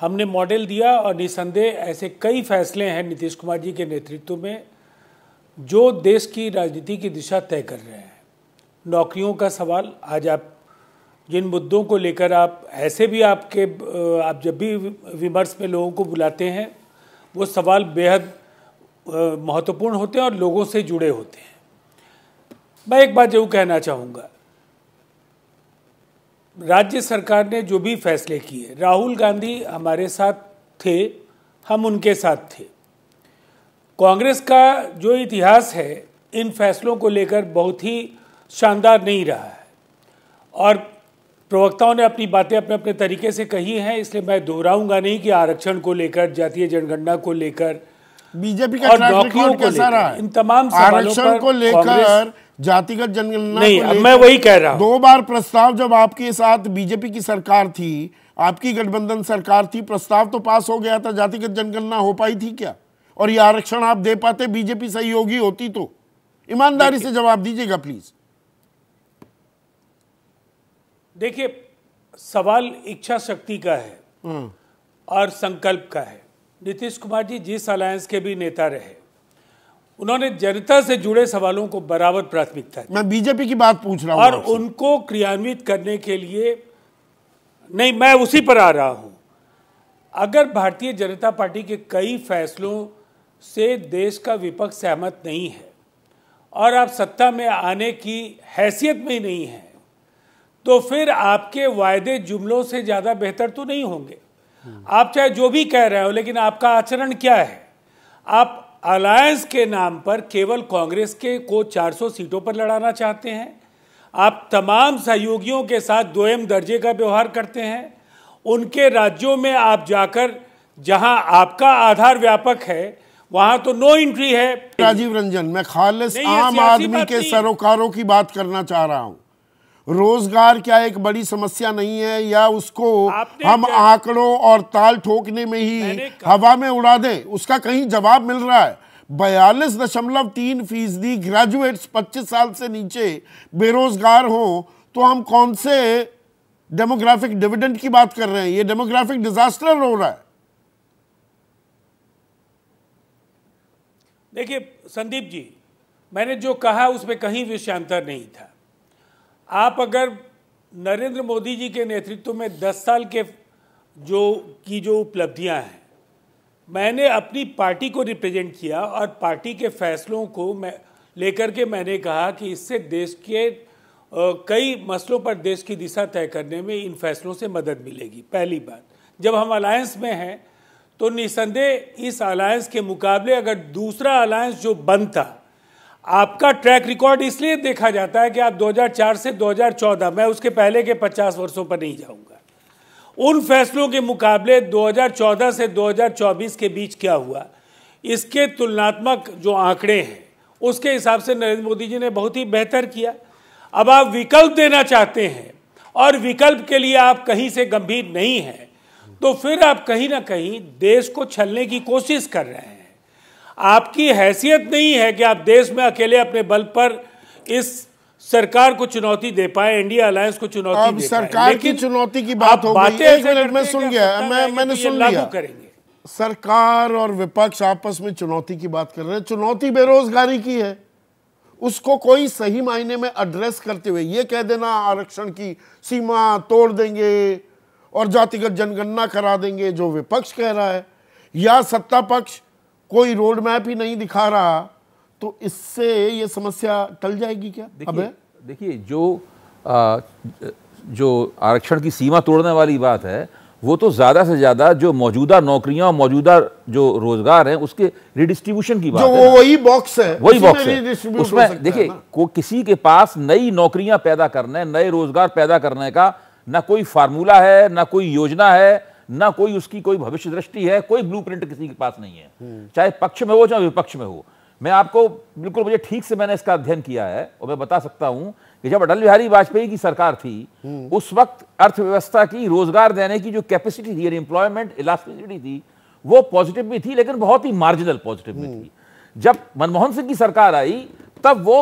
हमने मॉडल दिया और निसंदेह ऐसे कई फैसले हैं नीतीश कुमार जी के नेतृत्व में जो देश की राजनीति की दिशा तय कर रहे हैं नौकरियों का सवाल आज आप जिन मुद्दों को लेकर आप ऐसे भी आपके आप जब भी विमर्श में लोगों को बुलाते हैं वो सवाल बेहद महत्वपूर्ण होते हैं और लोगों से जुड़े होते हैं मैं एक बात जरूर कहना चाहूँगा राज्य सरकार ने जो भी फैसले किए राहुल गांधी हमारे साथ थे हम उनके साथ थे कांग्रेस का जो इतिहास है इन फैसलों को लेकर बहुत ही शानदार नहीं रहा है और प्रवक्ताओं ने अपनी बातें अपने अपने तरीके से कही हैं इसलिए मैं दोहराऊंगा नहीं कि आरक्षण को लेकर जातीय जनगणना को लेकर बीजेपी का और नौकरियों को लेकर इन तमाम आरक्षण को लेकर जातिगत जनगणना नहीं अब मैं वही कह रहा दो बार प्रस्ताव जब आपके साथ बीजेपी की सरकार थी आपकी गठबंधन सरकार थी प्रस्ताव तो पास हो गया था जातिगत जनगणना हो पाई थी क्या और ये आरक्षण आप दे पाते बीजेपी सहयोगी होती तो ईमानदारी से जवाब दीजिएगा प्लीज देखिए सवाल इच्छा शक्ति का है हाँ। और संकल्प का है नीतीश कुमार जी जिस अलायंस के भी नेता रहे उन्होंने जनता से जुड़े सवालों को बराबर प्राथमिकता मैं बीजेपी की बात पूछ रहा हूं और उनको क्रियान्वित करने के लिए नहीं मैं उसी पर आ रहा हूं अगर भारतीय जनता पार्टी के कई फैसलों से देश का विपक्ष सहमत नहीं है और आप सत्ता में आने की हैसियत में ही नहीं है तो फिर आपके वायदे जुमलों से ज़्यादा बेहतर तो नहीं होंगे आप चाहे जो भी कह रहे हो लेकिन आपका आचरण क्या है आप अलायंस के नाम पर केवल कांग्रेस के को 400 सीटों पर लड़ाना चाहते हैं आप तमाम सहयोगियों के साथ दोयम दर्जे का व्यवहार करते हैं उनके राज्यों में आप जाकर जहां आपका आधार व्यापक है वहां तो नो एंट्री है राजीव रंजन मैं खालिश आम आदमी के सरोकारों की बात करना चाह रहा हूं रोजगार क्या एक बड़ी समस्या नहीं है या उसको हम आंकड़ों और ताल ठोकने में ही हवा में उड़ा दें उसका कहीं जवाब मिल रहा है बयालीस दशमलव तीन फीसदी ग्रेजुएट्स पच्चीस साल से नीचे बेरोजगार हो तो हम कौन से डेमोग्राफिक डिविडेंड की बात कर रहे हैं ये डेमोग्राफिक डिजास्टर हो रहा है देखिए संदीप जी मैंने जो कहा उसमें कहीं विषयांतर नहीं था आप अगर नरेंद्र मोदी जी के नेतृत्व में 10 साल के जो की जो उपलब्धियां हैं मैंने अपनी पार्टी को रिप्रेजेंट किया और पार्टी के फैसलों को मैं लेकर के मैंने कहा कि इससे देश के कई मसलों पर देश की दिशा तय करने में इन फैसलों से मदद मिलेगी पहली बात जब हम अलायंस में हैं तो निसंदेह इस अलायंस के मुकाबले अगर दूसरा अलायंस जो बंद था आपका ट्रैक रिकॉर्ड इसलिए देखा जाता है कि आप 2004 से 2014 मैं उसके पहले के 50 वर्षों पर नहीं जाऊंगा उन फैसलों के मुकाबले 2014 से 2024 के बीच क्या हुआ इसके तुलनात्मक जो आंकड़े हैं उसके हिसाब से नरेंद्र मोदी जी ने बहुत ही बेहतर किया अब आप विकल्प देना चाहते हैं और विकल्प के लिए आप कहीं से गंभीर नहीं हैं तो फिर आप कहीं ना कहीं देश को छलने की कोशिश कर रहे हैं आपकी हैसियत नहीं है कि आप देश में अकेले अपने बल पर इस सरकार को चुनौती दे पाए इंडिया अलायंस को चुनौती अब दे सरकार की चुनौती की बात हो गई एक मिनट में सुन गया मैं मैंने तो सुन लिया करेंगे सरकार और विपक्ष आपस में चुनौती की बात कर रहे हैं चुनौती बेरोजगारी की है उसको कोई सही मायने में एड्रेस करते हुए यह कह देना आरक्षण की सीमा तोड़ देंगे और जातिगत जनगणना करा देंगे जो विपक्ष कह रहा है या सत्ता पक्ष कोई रोड मैप ही नहीं दिखा रहा तो इससे ये समस्या टल जाएगी क्या देखिए देखिए जो आ, जो आरक्षण की सीमा तोड़ने वाली बात है वो तो ज़्यादा से ज़्यादा जो मौजूदा नौकरियां और मौजूदा जो रोजगार है उसके रिडिस्ट्रीब्यूशन की बात जो है वही बॉक्स है वही बॉक्स है उसमें देखिए को किसी के पास नई नौकरियां पैदा करने नए रोजगार पैदा करने का ना कोई फार्मूला है ना कोई योजना है ना कोई उसकी कोई भविष्य दृष्टि है कोई ब्लू किसी के पास नहीं है चाहे पक्ष में हो चाहे विपक्ष में हो मैं आपको बिल्कुल मुझे ठीक से मैंने इसका अध्ययन किया है और मैं बता सकता हूं कि जब अटल बिहारी वाजपेयी की सरकार थी उस वक्त अर्थव्यवस्था की रोजगार देने की जो कैपेसिटी थी एम्प्लॉयमेंट इलास्टिसिटी थी वो पॉजिटिव भी थी लेकिन बहुत ही मार्जिनल पॉजिटिव भी थी जब मनमोहन सिंह की सरकार आई तब वो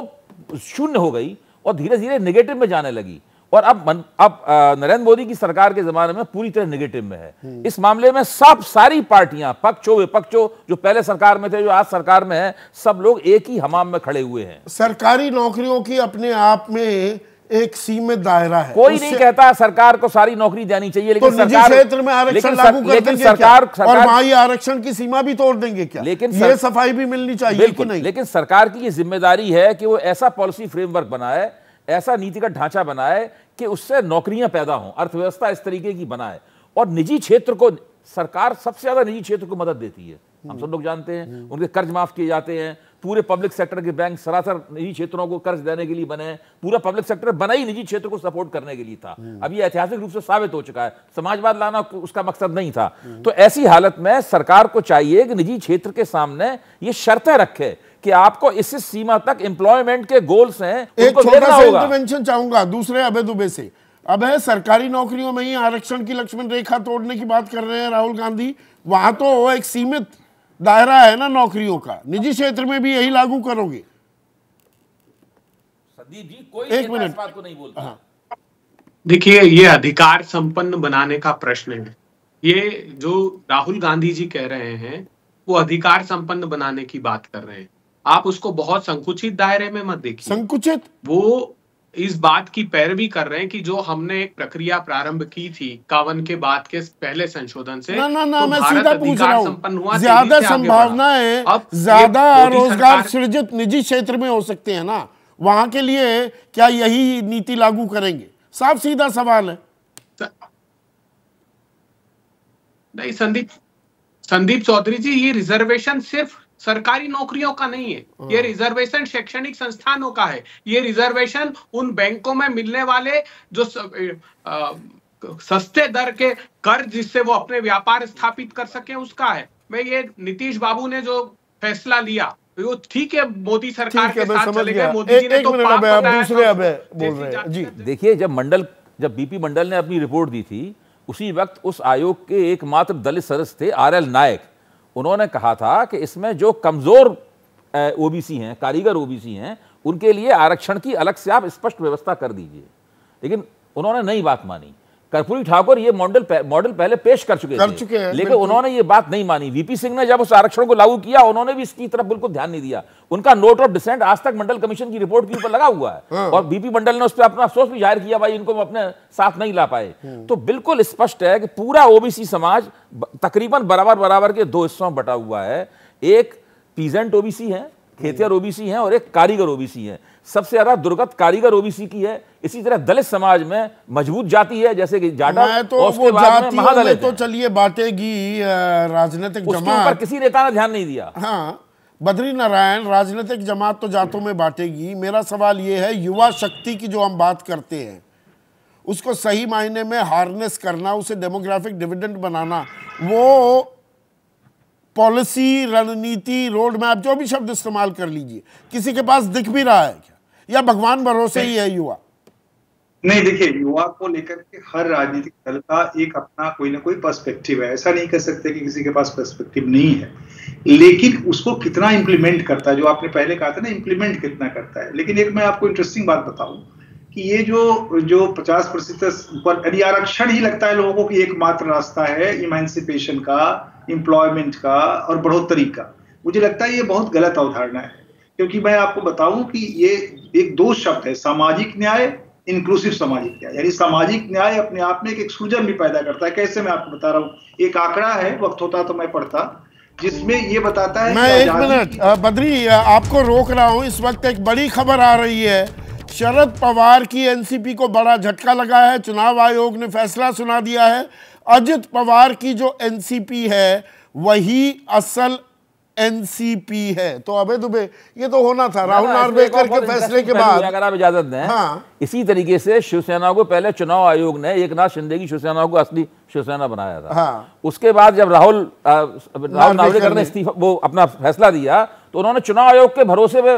शून्य हो गई और धीरे धीरे निगेटिव में जाने लगी और अब मन, अब नरेंद्र मोदी की सरकार के जमाने में पूरी तरह निगेटिव में है हम्म। इस मामले में सब सारी पार्टियां पक्ष हो विपक्ष हो जो पहले सरकार में थे जो आज सरकार में है सब लोग एक ही हमाम में खड़े हुए हैं सरकारी नौकरियों की अपने आप में एक सीमित दायरा है कोई नहीं कहता सरकार को सारी नौकरी देनी चाहिए लेकिन तो सरकार क्षेत्र में आरक्षण लागू कर देंगे सरकार, क्या? सरकार और वहां आरक्षण की सीमा भी तोड़ देंगे क्या लेकिन ये सफाई भी मिलनी चाहिए कि नहीं लेकिन सरकार की ये जिम्मेदारी है कि वो ऐसा पॉलिसी फ्रेमवर्क बनाए ऐसा नीति का ढांचा बनाए कि उससे नौकरियां पैदा हों अर्थव्यवस्था इस तरीके की बनाए और निजी क्षेत्र को सरकार सबसे ज्यादा निजी क्षेत्र को मदद देती है हम सब लोग जानते हैं हम्म। उनके कर्ज माफ किए जाते हैं पूरे पब्लिक सेक्टर के बैंक सरासर निजी क्षेत्रों को कर्ज देने के लिए बने हैं पूरा पब्लिक सेक्टर बना ही निजी क्षेत्र को सपोर्ट करने के लिए था हम्म। अब ये ऐतिहासिक रूप से साबित हो चुका है समाजवाद लाना उसका मकसद नहीं था नहीं। हम्म। तो ऐसी हालत में सरकार को चाहिए कि निजी क्षेत्र के सामने ये शर्तें रखे कि आपको इस सीमा तक एम्प्लॉयमेंट के गोल्स हैं एक छोटा सा इंटरवेंशन चाहूंगा दूसरे अबे दुबे से अब है सरकारी नौकरियों में ही आरक्षण की लक्ष्मण रेखा तोड़ने की बात कर रहे हैं राहुल गांधी वहां तो एक सीमित दायरा है ना नौकरियों का निजी क्षेत्र में भी यही लागू करोगे कोई एक मिनट बात को नहीं बोलता हाँ। देखिए ये अधिकार संपन्न बनाने का प्रश्न है ये जो राहुल गांधी जी कह रहे हैं वो अधिकार संपन्न बनाने की बात कर रहे हैं आप उसको बहुत संकुचित दायरे में मत देखिए संकुचित वो इस बात की पैरवी कर रहे हैं कि जो हमने एक प्रक्रिया प्रारंभ की थी कावन के बाद के पहले संशोधन से ना ना ना तो मैं सीधा पूछ रहा हूँ ज्यादा संभावना है अब ज्यादा रोजगार सृजित निजी क्षेत्र में हो सकते हैं ना वहां के लिए क्या यही नीति लागू करेंगे साफ सीधा सवाल है नहीं संदीप संदीप चौधरी जी ये रिजर्वेशन सिर्फ सरकारी नौकरियों का नहीं है हाँ। ये रिजर्वेशन शैक्षणिक संस्थानों का है ये रिजर्वेशन उन बैंकों में मिलने वाले जो स, आ, सस्ते दर के कर जिससे वो अपने व्यापार स्थापित कर सके उसका है मैं ये नीतीश बाबू ने जो फैसला लिया वो ठीक है मोदी सरकार के साथ चले गए मोदी जी ने तो जी देखिए जब मंडल जब बीपी मंडल ने अपनी रिपोर्ट दी थी उसी वक्त उस आयोग के एकमात्र दलित सदस्य थे आर एल नायक उन्होंने कहा था कि इसमें जो कमज़ोर ओबीसी हैं कारीगर ओबीसी हैं उनके लिए आरक्षण की अलग से आप स्पष्ट व्यवस्था कर दीजिए लेकिन उन्होंने नई बात मानी कर्पूरी ठाकुर ये मॉडल मॉडल पहले पेश कर चुके कर चुके हैं लेकिन उन्होंने ये बात नहीं मानी वीपी सिंह ने जब उस आरक्षण को लागू किया उन्होंने भी इसकी तरफ बिल्कुल ध्यान नहीं दिया उनका नोट ऑफ डिसेंट आज तक मंडल कमीशन की रिपोर्ट के ऊपर लगा हुआ है हाँ। और बीपी मंडल ने उस पर अपना अफसोस भी जाहिर किया भाई इनको अपने साथ नहीं ला पाए हाँ। तो बिल्कुल स्पष्ट है कि पूरा ओबीसी समाज तकरीबन बराबर बराबर के दो हिस्सों में बटा हुआ है एक पीजेंट ओबीसी है खेतियर ओबीसी है और एक कारीगर ओबीसी है सबसे ज्यादा दुर्गत कारीगर ओबीसी की है इसी तरह दलित समाज में मजबूत जाति है जैसे कि जाटा मैं तो जाति महादलित तो चलिए बातें की राजनीतिक जमात पर किसी नेता ने ध्यान नहीं दिया हाँ बद्री नारायण राजनीतिक जमात तो जातों में बांटेगी मेरा सवाल ये है युवा शक्ति की जो हम बात करते हैं उसको सही मायने में हार्नेस करना उसे डेमोग्राफिक डिविडेंड बनाना वो पॉलिसी रणनीति रोड मैप जो भी शब्द इस्तेमाल कर लीजिए किसी के पास दिख भी रहा है क्या या भगवान भरोसे ही है युवा नहीं देखिए युवा को लेकर के हर राजनीतिक दल का एक अपना कोई ना कोई पर्सपेक्टिव है ऐसा नहीं कह सकते कि किसी के पास पर्सपेक्टिव नहीं है लेकिन उसको कितना इम्प्लीमेंट करता है जो आपने पहले कहा था ना इम्प्लीमेंट कितना करता है लेकिन एक मैं आपको इंटरेस्टिंग बात बताऊं कि ये जो जो पचास प्रतिशत ऊपर यदि आरक्षण ही लगता है लोगों को कि एकमात्र रास्ता है इमेंसिपेशन का इम्प्लॉयमेंट का और बढ़ोतरी का मुझे लगता है ये बहुत गलत अवधारणा है क्योंकि मैं आपको बताऊं कि ये एक दो शब्द है सामाजिक न्याय इंक्लूसिव सामाजिक न्याय यानी सामाजिक न्याय अपने आप में एक सूजन भी पैदा करता है कैसे मैं आपको बता रहा हूँ एक आंकड़ा है वक्त होता तो मैं पढ़ता जिसमें ये बताता है मैं एक मिनट बद्री आपको रोक रहा हूँ इस वक्त एक बड़ी खबर आ रही है शरद पवार की एनसीपी को बड़ा झटका लगा है चुनाव आयोग ने फैसला सुना दिया है अजित पवार की जो एनसीपी है वही असल एनसीपी है तो अबे दुबे ये तो होना था राहुल नार्वेकर के फैसले के बाद अगर आप इजाजत दें हाँ। इसी तरीके से शिवसेना को पहले चुनाव आयोग ने एक नाथ शिंदे की शिवसेना को असली शिवसेना बनाया था हाँ। उसके बाद जब राहुल राहुल नार्वेकर ने इस्तीफा वो अपना फैसला दिया तो उन्होंने चुनाव आयोग के भरोसे पे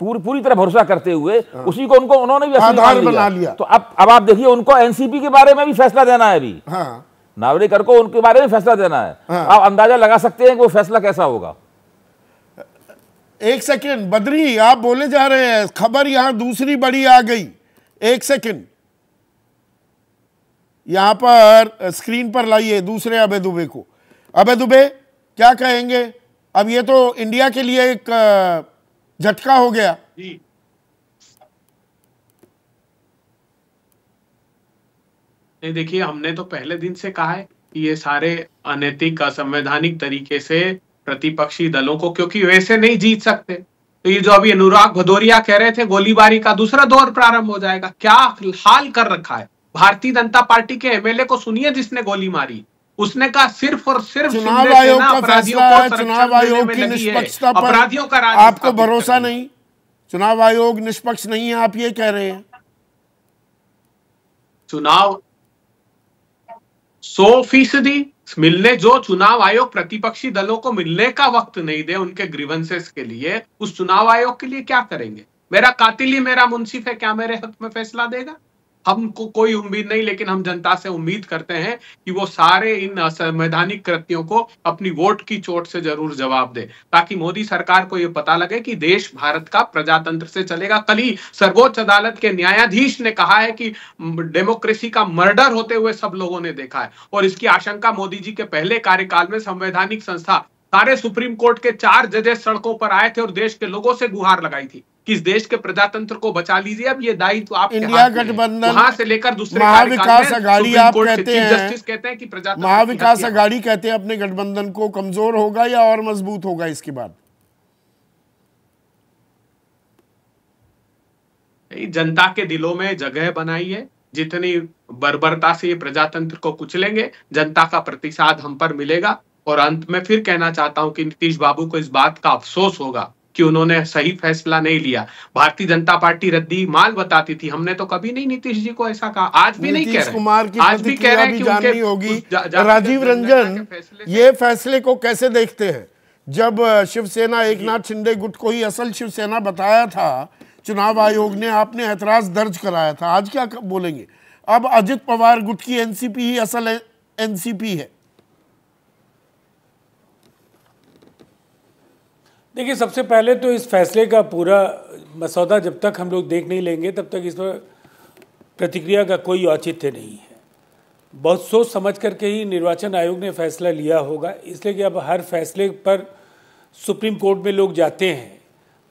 पूरी पूरी तरह भरोसा करते हुए हाँ। उसी को उनको उन्होंने भी आधार बना लिया तो अब अब आप देखिए उनको एनसीपी के बारे में भी फैसला देना है अभी हाँ। नावरेकर को उनके बारे में फैसला देना है हाँ। आप अंदाजा लगा सकते हैं कि वो फैसला कैसा होगा एक सेकंड बद्री आप बोले जा रहे हैं खबर यहां दूसरी बड़ी आ गई एक सेकंड यहां पर स्क्रीन पर लाइए दूसरे अबे दुबे को अबे दुबे क्या कहेंगे अब ये तो इंडिया के लिए एक झटका हो गया नहीं देखिए हमने तो पहले दिन से कहा है कि ये सारे अनैतिक असंवैधानिक तरीके से प्रतिपक्षी दलों को क्योंकि वैसे नहीं जीत सकते तो ये जो अभी अनुराग भदौरिया कह रहे थे गोलीबारी का दूसरा दौर प्रारंभ हो जाएगा क्या हाल कर रखा है भारतीय जनता पार्टी के एमएलए को सुनिए जिसने गोली मारी उसने कहा सिर्फ और सिर्फ चुनाव आयोग का अपराधियों है चुनाव आयोग की निष्पक्षता पर का आपको भरोसा नहीं चुनाव आयोग निष्पक्ष नहीं है आप ये कह रहे हैं चुनाव सौ फीसदी मिलने जो चुनाव आयोग प्रतिपक्षी दलों को मिलने का वक्त नहीं दे उनके ग्रीवेंसेस के लिए उस चुनाव आयोग के लिए क्या करेंगे मेरा कातिल ही मेरा मुंसिफ है क्या मेरे हक में फैसला देगा हमको कोई उम्मीद नहीं लेकिन हम जनता से उम्मीद करते हैं कि वो सारे इन संवैधानिक कृत्यों को अपनी वोट की चोट से जरूर जवाब दे ताकि मोदी सरकार को ये पता लगे कि देश भारत का प्रजातंत्र से चलेगा कल ही सर्वोच्च अदालत के न्यायाधीश ने कहा है कि डेमोक्रेसी का मर्डर होते हुए सब लोगों ने देखा है और इसकी आशंका मोदी जी के पहले कार्यकाल में संवैधानिक संस्था सारे सुप्रीम कोर्ट के चार जजेस सड़कों पर आए थे और देश के लोगों से गुहार लगाई थी किस देश के प्रजातंत्र को बचा लीजिए अब ये दायित्व तो आप इंडिया गठबंधन वहां से लेकर दूसरे महाविकास अघाड़ी आप कहते हैं जस्टिस कहते हैं कि प्रजातंत्र महाविकास अघाड़ी कहते हैं अपने गठबंधन को कमजोर होगा या और मजबूत होगा इसके बाद जनता के दिलों में जगह बनाई है जितनी बर्बरता से ये प्रजातंत्र को कुचलेंगे जनता का प्रतिसाद हम पर मिलेगा और अंत में फिर कहना चाहता हूं कि नीतीश बाबू को इस बात का अफसोस होगा कि उन्होंने सही फैसला नहीं लिया भारतीय जनता पार्टी रद्दी माल बताती थी हमने तो कभी नहीं नीतीश जी को ऐसा कहा आज भी नहीं कह रहे कुमार की आज भी कह रहे हैं कि उनके होगी जा, जा, राजीव रंजन ये फैसले को कैसे देखते हैं जब शिवसेना एक नाथ शिंदे गुट को ही असल शिवसेना बताया था चुनाव आयोग ने आपने एतराज दर्ज कराया था आज क्या बोलेंगे अब अजित पवार गुट की एनसीपी ही असल एनसीपी है देखिए सबसे पहले तो इस फैसले का पूरा मसौदा जब तक हम लोग देख नहीं लेंगे तब तक इस पर प्रतिक्रिया का कोई औचित्य नहीं है बहुत सोच समझ करके ही निर्वाचन आयोग ने फैसला लिया होगा इसलिए कि अब हर फैसले पर सुप्रीम कोर्ट में लोग जाते हैं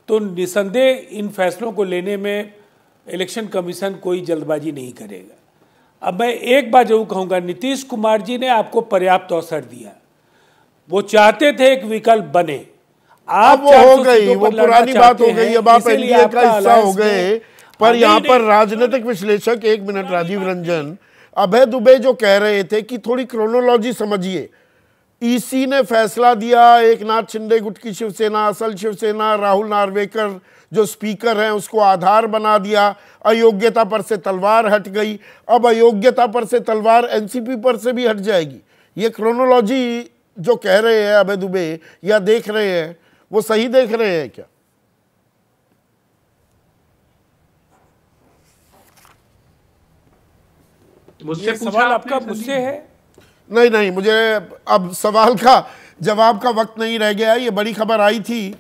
तो निसंदेह इन फैसलों को लेने में इलेक्शन कमीशन कोई जल्दबाजी नहीं करेगा अब मैं एक बार जरूर कहूँगा नीतीश कुमार जी ने आपको पर्याप्त अवसर दिया वो चाहते थे एक विकल्प बने आप वो हो गई वो पुरानी बात हो गई अब आप एनडीए का हिस्सा हो गए पर यहाँ पर राजनीतिक विश्लेषक एक मिनट राजीव रंजन अभय दुबे जो कह रहे थे कि थोड़ी क्रोनोलॉजी समझिए ईसी e ने फैसला दिया एक नाथ शिंदे गुट की शिवसेना असल शिवसेना राहुल नार्वेकर जो स्पीकर हैं उसको आधार बना दिया अयोग्यता पर से तलवार हट गई अब अयोग्यता पर से तलवार एनसीपी पर से भी हट जाएगी ये क्रोनोलॉजी जो कह रहे हैं अभय दुबे या देख रहे हैं वो सही देख रहे हैं क्या मुझसे सवाल आपका मुझसे है नहीं नहीं मुझे अब सवाल का जवाब का वक्त नहीं रह गया ये बड़ी खबर आई थी